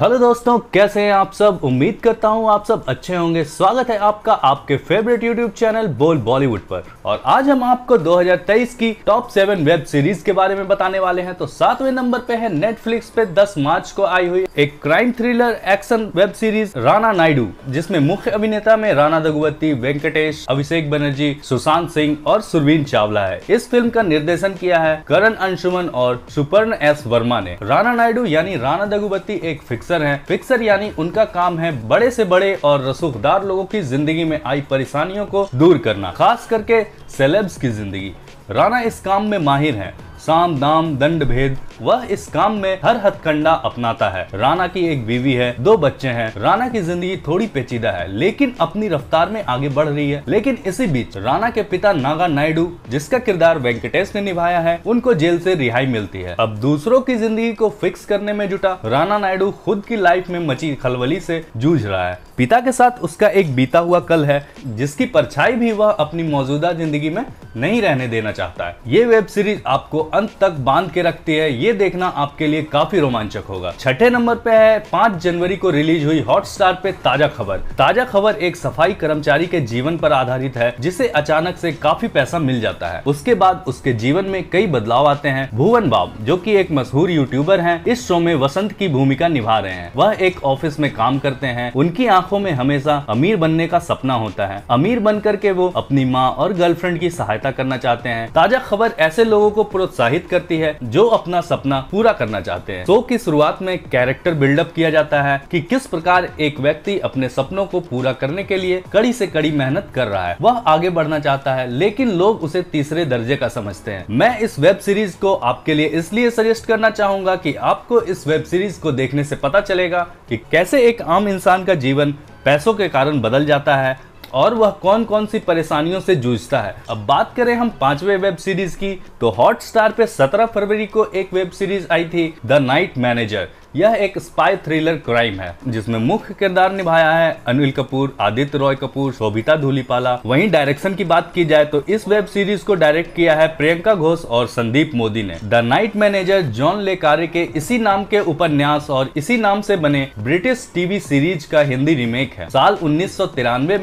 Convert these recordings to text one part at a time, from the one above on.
hello दोस्तों कैसे हैं आप सब उम्मीद करता हूं आप सब अच्छे होंगे स्वागत है आपका आपके फेवरेट यूट्यूब चैनल बोल बॉलीवुड पर और आज हम आपको 2023 की टॉप सेवन वेब सीरीज के बारे में बताने वाले हैं तो सातवें नंबर पे है नेटफ्लिक्स पे 10 मार्च को आई हुई एक crime thriller action web series Rana Naidu जिसमें मुख्य अभिनेता में राणा दगुवती वेंकटेश अभिषेक बनर्जी सुशांत सिंह और सुरवीन चावला है इस फिल्म का निर्देशन किया है करण अंशुमन और सुपर्ण एस वर्मा ने राणा नायडू यानी राणा दगुवती एक फिक्स फिक्सर हैं फिक्सर यानी उनका काम है बड़े से बड़े और रसूखदार लोगों की जिंदगी में आई परेशानियों को दूर करना खास करके सेलेब्स की जिंदगी राणा इस काम में माहिर हैं साम दाम दंड भेद वह इस काम में हर हथकंडा अपनाता है राणा की एक बीवी है दो बच्चे हैं राणा की जिंदगी थोड़ी पेचीदा है लेकिन अपनी रफ्तार में आगे बढ़ रही है लेकिन इसी बीच राणा के पिता नागा नायडू जिसका किरदार वेंकटेश ने निभाया है उनको जेल से रिहाई मिलती है अब दूसरों की जिंदगी को फिक्स करने में जुटा राणा नायडू खुद की लाइफ में मची खलबली से जूझ रहा है पिता के साथ उसका एक बीता हुआ कल है जिसकी परछाई भी वह अपनी मौजूदा जिंदगी में नहीं रहने देना चाहता है ये वेब सीरीज आपको अंत तक बांध के रखती है ये देखना आपके लिए काफी रोमांचक होगा छठे नंबर पे है पांच जनवरी को रिलीज हुई हॉटस्टार पे ताजा खबर ताजा खबर एक सफाई कर्मचारी के जीवन पर आधारित है जिसे अचानक से काफी पैसा मिल जाता है उसके बाद उसके जीवन में कई बदलाव आते हैं भुवन बाब जो की एक मशहूर यूट्यूबर है इस शो में वसंत की भूमिका निभा रहे हैं वह एक ऑफिस में काम करते हैं उनकी आंखों में हमेशा अमीर बनने का सपना होता है अमीर बनकर के वो अपनी माँ और गर्लफ्रेंड की सहायता करना चाहते हैं ताजा खबर ऐसे लोगों को प्रोत्साहित प्रोत्साहित करती है जो अपना सपना पूरा करना चाहते हैं शो की शुरुआत में कैरेक्टर बिल्डअप किया जाता है कि किस प्रकार एक व्यक्ति अपने सपनों को पूरा करने के लिए कड़ी से कड़ी मेहनत कर रहा है वह आगे बढ़ना चाहता है लेकिन लोग उसे तीसरे दर्जे का समझते हैं मैं इस वेब सीरीज को आपके लिए इसलिए सजेस्ट करना चाहूंगा कि आपको इस वेब सीरीज को देखने से पता चलेगा कि कैसे एक आम इंसान का जीवन पैसों के कारण बदल जाता है और वह कौन कौन सी परेशानियों से जूझता है अब बात करें हम पांचवे वेब सीरीज की तो हॉटस्टार पे 17 फरवरी को एक वेब सीरीज आई थी द नाइट मैनेजर यह एक स्पाई थ्रिलर क्राइम है जिसमें मुख्य किरदार निभाया है अनिल कपूर आदित्य रॉय कपूर शोभिता धूलीपाला वहीं डायरेक्शन की बात की जाए तो इस वेब सीरीज को डायरेक्ट किया है प्रियंका घोष और संदीप मोदी ने the night manager John Le Carre के इसी नाम के उपन्यास और इसी नाम से बने ब्रिटिश टीवी सीरीज का हिंदी रीमेक है साल उन्नीस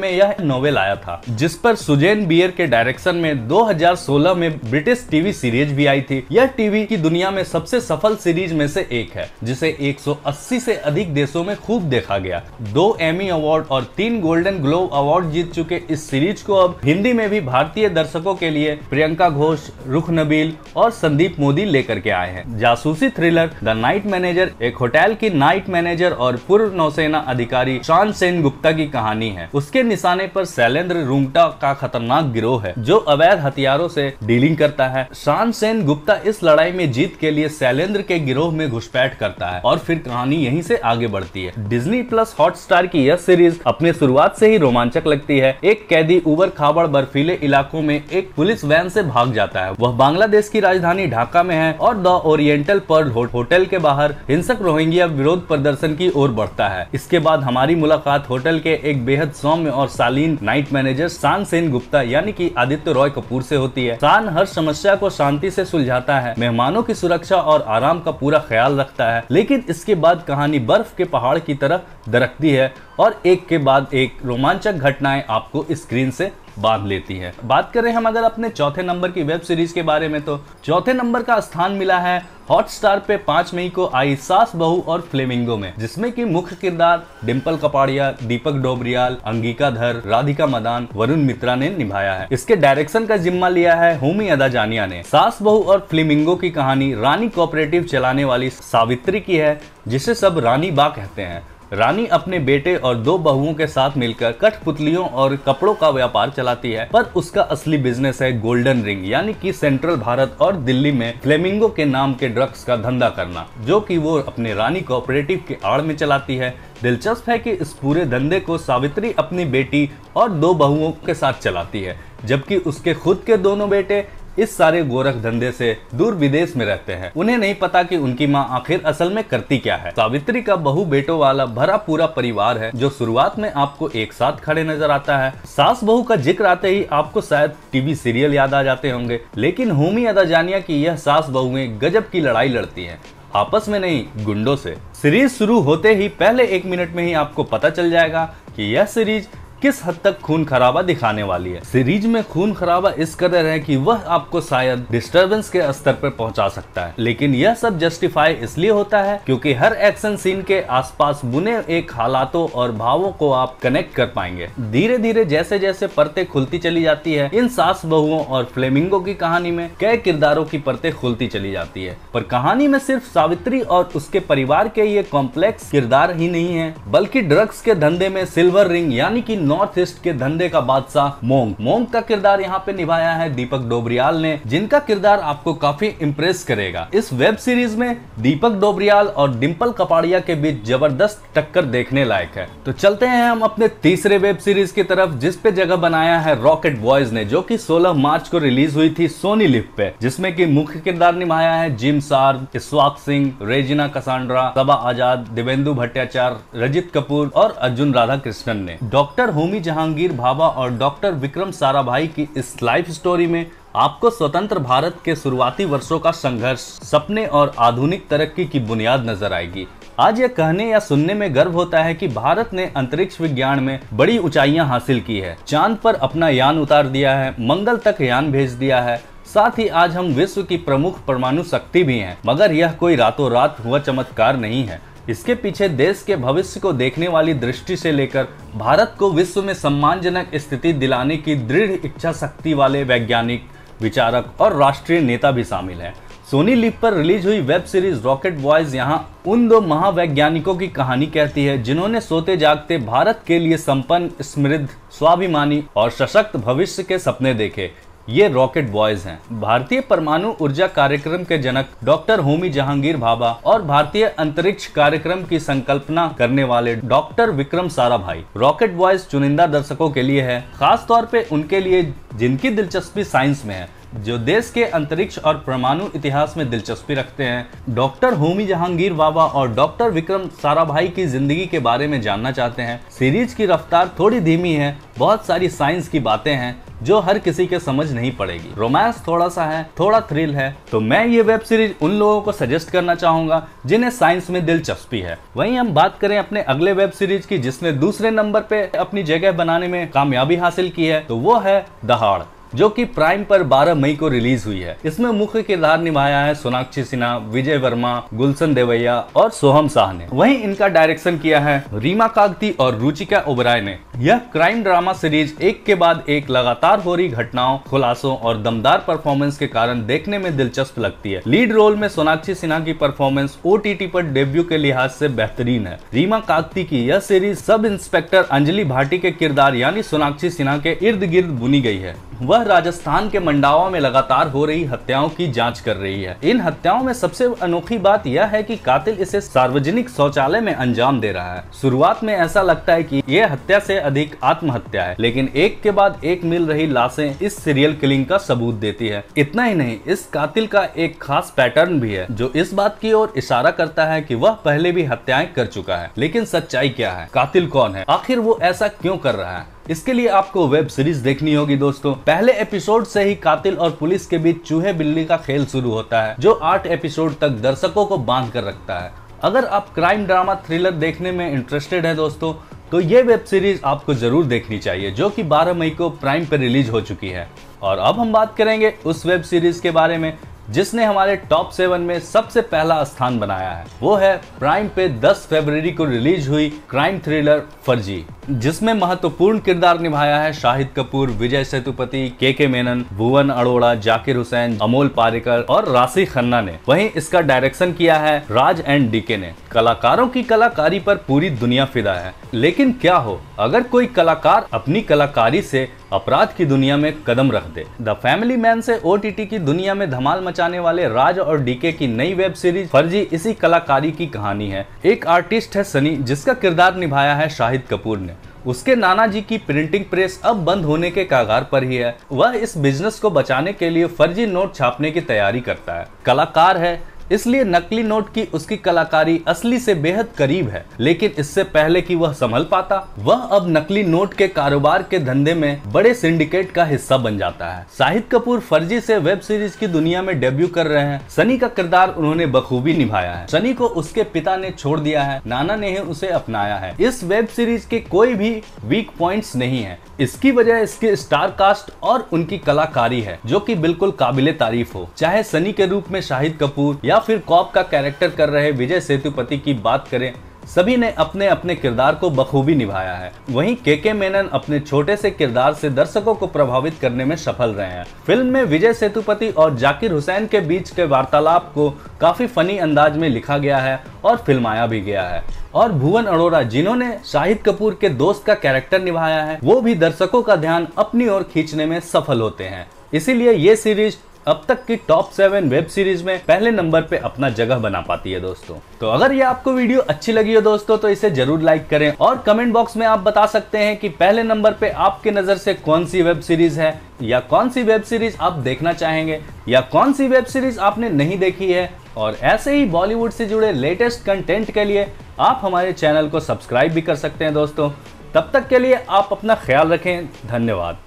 में यह नोवेल आया था जिस पर सुजैन बियर के डायरेक्शन में 2016 में ब्रिटिश टीवी सीरीज भी आई थी यह टीवी की दुनिया में सबसे सफल सीरीज में से एक है जिसे 180 से अधिक देशों में खूब देखा गया दो एमी अवार्ड और तीन गोल्डन ग्लोब अवार्ड जीत चुके इस सीरीज को अब हिंदी में भी भारतीय दर्शकों के लिए प्रियंका घोष रुख नबील और संदीप मोदी लेकर के आए हैं जासूसी थ्रिलर द नाइट मैनेजर एक होटल की नाइट मैनेजर और पूर्व नौसेना अधिकारी शान सेन गुप्ता की कहानी है उसके निशाने पर शैलेंद्र रूंगटा का खतरनाक गिरोह है जो अवैध हथियारों से डीलिंग करता है शान सेन गुप्ता इस लड़ाई में जीत के लिए शैलेंद्र के गिरोह में घुसपैठ करता है और फिर कहानी यहीं से आगे बढ़ती है डिज्नी प्लस हॉटस्टार की यह सीरीज अपने शुरुआत से ही रोमांचक लगती है एक कैदी उबर खाबड़ बर्फीले इलाकों में एक पुलिस वैन से भाग जाता है वह बांग्लादेश की राजधानी ढाका में है और द ओरिएंटल पर्ल होटल के बाहर हिंसक रोहिंग्या विरोध प्रदर्शन की ओर बढ़ता है इसके बाद हमारी मुलाकात होटल के एक बेहद सौम्य और शालीन नाइट मैनेजर शान सेन गुप्ता यानी कि आदित्य रॉय कपूर से होती है शान हर समस्या को शांति से सुलझाता है मेहमानों की सुरक्षा और आराम का पूरा ख्याल रखता है लेकिन लेकिन इसके बाद कहानी बर्फ के पहाड़ की तरह दरकती है और एक के बाद एक रोमांचक घटनाएं आपको स्क्रीन से बांध लेती है बात करें हम अगर अपने चौथे नंबर की वेब सीरीज के बारे में तो चौथे नंबर का स्थान मिला है हॉटस्टार पे 5 मई को आई सास बहू और फ्लेमिंगो में जिसमें कि मुख्य किरदार डिम्पल कपाड़िया दीपक डोबरियाल अंगिका धर राधिका मदान वरुण मित्रा ने निभाया है इसके डायरेक्शन का जिम्मा लिया है होमी अदा जानिया ने सास बहू और फ्लेमिंगो की कहानी रानी कोऑपरेटिव चलाने वाली सावित्री की है जिसे सब रानी बा कहते हैं रानी अपने बेटे और दो बहुओं के साथ मिलकर कठपुतलियों और कपड़ों का व्यापार चलाती है पर उसका असली बिजनेस है गोल्डन रिंग यानी कि सेंट्रल भारत और दिल्ली में फ्लेमिंगो के नाम के ड्रग्स का धंधा करना जो कि वो अपने रानी कोऑपरेटिव के आड़ में चलाती है दिलचस्प है कि इस पूरे धंधे को सावित्री अपनी बेटी और दो बहुओं के साथ चलाती है जबकि उसके खुद के दोनों बेटे इस सारे गोरख धंधे से दूर विदेश में रहते हैं उन्हें नहीं पता कि उनकी माँ आखिर असल में करती क्या है सावित्री का बहु बेटो वाला भरा पूरा परिवार है जो शुरुआत में आपको एक साथ खड़े नजर आता है सास बहू का जिक्र आते ही आपको शायद टीवी सीरियल याद आ जाते होंगे लेकिन होमी अदा जानिया की यह सास बहुएं गजब की लड़ाई लड़ती हैं आपस में नहीं गुंडों से सीरीज शुरू होते ही पहले एक मिनट में ही आपको पता चल जाएगा कि यह सीरीज किस हद तक खून खराबा दिखाने वाली है सीरीज में खून खराबा इस कदर है कि वह आपको शायद डिस्टरबेंस के स्तर पर पहुंचा सकता है लेकिन यह सब जस्टिफाई इसलिए होता है क्योंकि हर एक्शन सीन के आसपास बुने एक हालातों और भावों को आप कनेक्ट कर पाएंगे धीरे धीरे जैसे जैसे परतें खुलती चली जाती है इन सास बहुओं और फ्लेमिंगो की कहानी में कई किरदारों की परतें खुलती चली जाती है पर कहानी में सिर्फ सावित्री और उसके परिवार के ये कॉम्प्लेक्स किरदार ही नहीं है बल्कि ड्रग्स के धंधे में सिल्वर रिंग यानी कि नौ नॉर्थ ईस्ट के धंधे का बादशाह मोंग मोंग का किरदार यहाँ पे निभाया है दीपक डोबरियाल ने जिनका किरदार आपको काफी इम्प्रेस करेगा इस वेब सीरीज में दीपक डोबरियाल और डिम्पल कपाड़िया के बीच जबरदस्त टक्कर देखने लायक है तो चलते हैं हम अपने तीसरे वेब सीरीज की तरफ जिसपे जगह बनाया है रॉकेट बॉयज ने जो की सोलह मार्च को रिलीज हुई थी सोनी लिप पे जिसमे की मुख्य किरदार निभाया है जिम सार इस्वाक सिंह रेजिना कसांड्रा सबा आजाद दिवेंदु भट्टाचार्य रजित कपूर और अर्जुन राधा कृष्णन ने डॉक्टर होमी जहांगीर भाभा और डॉक्टर विक्रम साराभाई की इस लाइफ स्टोरी में आपको स्वतंत्र भारत के शुरुआती वर्षों का संघर्ष सपने और आधुनिक तरक्की की बुनियाद नजर आएगी आज यह कहने या सुनने में गर्व होता है कि भारत ने अंतरिक्ष विज्ञान में बड़ी ऊंचाइयां हासिल की है चांद पर अपना यान उतार दिया है मंगल तक यान भेज दिया है साथ ही आज हम विश्व की प्रमुख परमाणु शक्ति भी हैं मगर यह कोई रातों रात हुआ चमत्कार नहीं है इसके पीछे देश के भविष्य को देखने वाली दृष्टि से लेकर भारत को विश्व में सम्मानजनक स्थिति दिलाने की दृढ़ इच्छा शक्ति वाले वैज्ञानिक विचारक और राष्ट्रीय नेता भी शामिल हैं सोनी लिप पर रिलीज हुई वेब सीरीज रॉकेट बॉयज यहाँ उन दो महावैज्ञानिकों की कहानी कहती है जिन्होंने सोते जागते भारत के लिए संपन्न समृद्ध स्वाभिमानी और सशक्त भविष्य के सपने देखे ये रॉकेट बॉयज हैं भारतीय परमाणु ऊर्जा कार्यक्रम के जनक डॉक्टर होमी जहांगीर भाभा और भारतीय अंतरिक्ष कार्यक्रम की संकल्पना करने वाले डॉक्टर विक्रम सारा भाई रॉकेट बॉयज चुनिंदा दर्शकों के लिए है खास तौर पे उनके लिए जिनकी दिलचस्पी साइंस में है जो देश के अंतरिक्ष और परमाणु इतिहास में दिलचस्पी रखते हैं डॉक्टर होमी जहांगीर बाबा और डॉक्टर विक्रम साराभाई की जिंदगी के बारे में जानना चाहते हैं सीरीज की रफ्तार थोड़ी धीमी है बहुत सारी साइंस की बातें हैं जो हर किसी के समझ नहीं पड़ेगी रोमांस थोड़ा सा है थोड़ा थ्रिल है तो मैं ये वेब सीरीज उन लोगों को सजेस्ट करना चाहूंगा जिन्हें साइंस में दिलचस्पी है वहीं हम बात करें अपने अगले वेब सीरीज की जिसने दूसरे नंबर पे अपनी जगह बनाने में कामयाबी हासिल की है तो वो है दहाड़ जो कि प्राइम पर 12 मई को रिलीज हुई है इसमें मुख्य किरदार निभाया है सोनाक्षी सिन्हा विजय वर्मा गुलशन देवैया और सोहम शाह ने वहीं इनका डायरेक्शन किया है रीमा कागती और रुचिका ओबराय ने यह क्राइम ड्रामा सीरीज एक के बाद एक लगातार हो रही घटनाओं खुलासों और दमदार परफॉर्मेंस के कारण देखने में दिलचस्प लगती है लीड रोल में सोनाक्षी सिन्हा की परफॉर्मेंस ओ पर डेब्यू के लिहाज से बेहतरीन है रीमा कागती की यह series sub inspector Anjali Bhati के किरदार यानी सोनाक्षी सिन्हा के इर्द गिर्द बुनी गई है वह राजस्थान के मंडावा में लगातार हो रही हत्याओं की जांच कर रही है इन हत्याओं में सबसे अनोखी बात यह है कि कातिल इसे सार्वजनिक शौचालय में अंजाम दे रहा है शुरुआत में ऐसा लगता है कि यह हत्या से अधिक आत्महत्या है लेकिन एक के बाद एक मिल रही लाशें इस सीरियल किलिंग का सबूत देती है इतना ही नहीं इस कातिल का एक खास पैटर्न भी है जो इस बात की ओर इशारा करता है की वह पहले भी हत्याएं कर चुका है लेकिन सच्चाई क्या है कातिल कौन है आखिर वो ऐसा क्यों कर रहा है इसके लिए आपको वेब सीरीज देखनी होगी दोस्तों पहले एपिसोड से ही कातिल और पुलिस के बीच चूहे बिल्ली का खेल शुरू होता है जो आठ एपिसोड तक दर्शकों को बांध कर रखता है अगर आप क्राइम ड्रामा थ्रिलर देखने में इंटरेस्टेड है दोस्तों तो ये वेब सीरीज आपको जरूर देखनी चाहिए जो कि 12 मई को प्राइम पर रिलीज हो चुकी है और अब हम बात करेंगे उस वेब सीरीज के बारे में जिसने हमारे टॉप सेवन में सबसे पहला स्थान बनाया है वो है प्राइम पे 10 फरवरी को रिलीज हुई क्राइम थ्रिलर फर्जी जिसमें महत्वपूर्ण किरदार निभाया है शाहिद कपूर विजय सेतुपति के के मेनन भुवन अरोड़ा जाकिर हुसैन अमोल पारेकर और राशि खन्ना ने वहीं इसका डायरेक्शन किया है राज एंड डीके ने कलाकारों की कलाकारी पर पूरी दुनिया फिदा है लेकिन क्या हो अगर कोई कलाकार अपनी कलाकारी से अपराध की दुनिया में कदम रख दे द फैमिली मैन से ओ की दुनिया में धमाल मचाने वाले राज और डीके की नई वेब सीरीज फर्जी इसी कलाकारी की कहानी है एक आर्टिस्ट है सनी जिसका किरदार निभाया है शाहिद कपूर ने उसके नाना जी की प्रिंटिंग प्रेस अब बंद होने के कागार पर ही है वह इस बिजनेस को बचाने के लिए फर्जी नोट छापने की तैयारी करता है कलाकार है इसलिए नकली नोट की उसकी कलाकारी असली से बेहद करीब है लेकिन इससे पहले कि वह संभल पाता वह अब नकली नोट के कारोबार के धंधे में बड़े सिंडिकेट का हिस्सा बन जाता है शाहिद कपूर फर्जी से वेब सीरीज की दुनिया में डेब्यू कर रहे हैं सनी का किरदार उन्होंने बखूबी निभाया है सनी को उसके पिता ने छोड़ दिया है नाना ने ही उसे अपनाया है इस वेब सीरीज के कोई भी वीक प्वाइंट नहीं है इसकी वजह इसके स्टार कास्ट और उनकी कलाकारी है जो कि बिल्कुल काबिले तारीफ हो चाहे सनी के रूप में शाहिद कपूर या या फिर कॉप का कैरेक्टर कर रहे विजय सेतुपति की बात करें सभी ने अपने अपने किरदार को बखूबी निभाया है वहीं के के मेनन अपने छोटे से किरदार से दर्शकों को प्रभावित करने में सफल रहे हैं फिल्म में विजय सेतुपति और जाकिर हुसैन के बीच के वार्तालाप को काफी फनी अंदाज में लिखा गया है और फिल्माया भी गया है और भुवन अरोड़ा जिन्होंने शाहिद कपूर के दोस्त का कैरेक्टर निभाया है वो भी दर्शकों का ध्यान अपनी ओर खींचने में सफल होते हैं इसीलिए ये सीरीज अब तक की टॉप सेवन वेब सीरीज में पहले नंबर पे अपना जगह बना पाती है दोस्तों तो अगर ये आपको वीडियो अच्छी लगी हो दोस्तों तो इसे जरूर लाइक करें और कमेंट बॉक्स में आप बता सकते हैं कि पहले नंबर पे आपके नजर से कौन सी वेब सीरीज है या कौन सी वेब सीरीज आप देखना चाहेंगे या कौन सी वेब सीरीज आपने नहीं देखी है और ऐसे ही बॉलीवुड से जुड़े लेटेस्ट कंटेंट के लिए आप हमारे चैनल को सब्सक्राइब भी कर सकते हैं दोस्तों तब तक के लिए आप अपना ख्याल रखें धन्यवाद